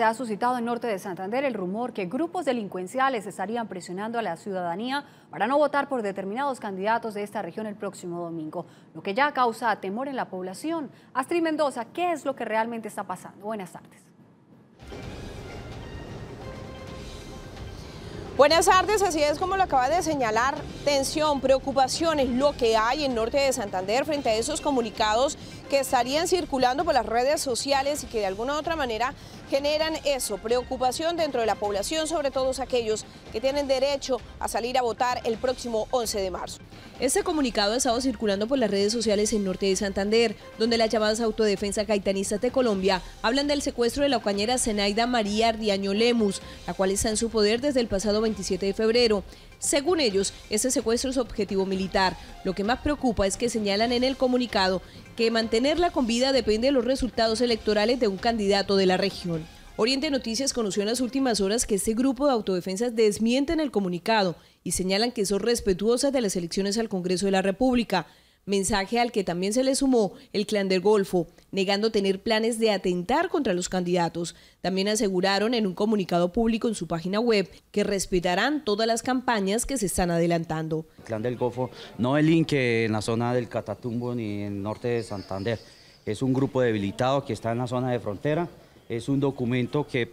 Se ha suscitado en Norte de Santander el rumor que grupos delincuenciales estarían presionando a la ciudadanía para no votar por determinados candidatos de esta región el próximo domingo, lo que ya causa temor en la población. Astrid Mendoza, ¿qué es lo que realmente está pasando? Buenas tardes. Buenas tardes, así es como lo acaba de señalar, tensión, preocupaciones, lo que hay en norte de Santander frente a esos comunicados que estarían circulando por las redes sociales y que de alguna u otra manera generan eso, preocupación dentro de la población, sobre todo aquellos que tienen derecho a salir a votar el próximo 11 de marzo. Este comunicado ha estado circulando por las redes sociales en norte de Santander, donde las llamadas autodefensa gaitanistas de Colombia hablan del secuestro de la ocañera Zenaida María Ardiaño Lemus, la cual está en su poder desde el pasado 20 27 de febrero. Según ellos, este secuestro es objetivo militar. Lo que más preocupa es que señalan en el comunicado que mantenerla con vida depende de los resultados electorales de un candidato de la región. Oriente Noticias conoció en las últimas horas que este grupo de autodefensas desmienten el comunicado y señalan que son respetuosas de las elecciones al Congreso de la República mensaje al que también se le sumó el clan del Golfo, negando tener planes de atentar contra los candidatos. También aseguraron en un comunicado público en su página web que respetarán todas las campañas que se están adelantando. El clan del Golfo no link en la zona del Catatumbo ni en el norte de Santander. Es un grupo debilitado que está en la zona de frontera. Es un documento que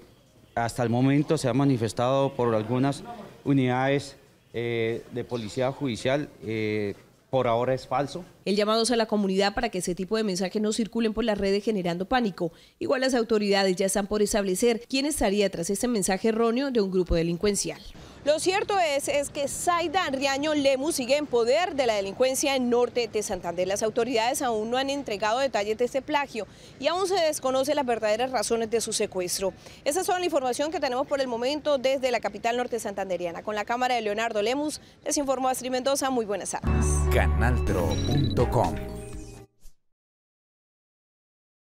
hasta el momento se ha manifestado por algunas unidades eh, de policía judicial. Eh, por ahora es falso. El llamado es a la comunidad para que ese tipo de mensajes no circulen por las redes generando pánico. Igual las autoridades ya están por establecer quién estaría tras este mensaje erróneo de un grupo delincuencial. Lo cierto es, es que Zaida Riaño Lemus sigue en poder de la delincuencia en norte de Santander. Las autoridades aún no han entregado detalles de este plagio y aún se desconocen las verdaderas razones de su secuestro. Esa es toda la información que tenemos por el momento desde la capital norte santanderiana. Con la cámara de Leonardo Lemus, les informó Astrid Mendoza. Muy buenas tardes. Canaltro.com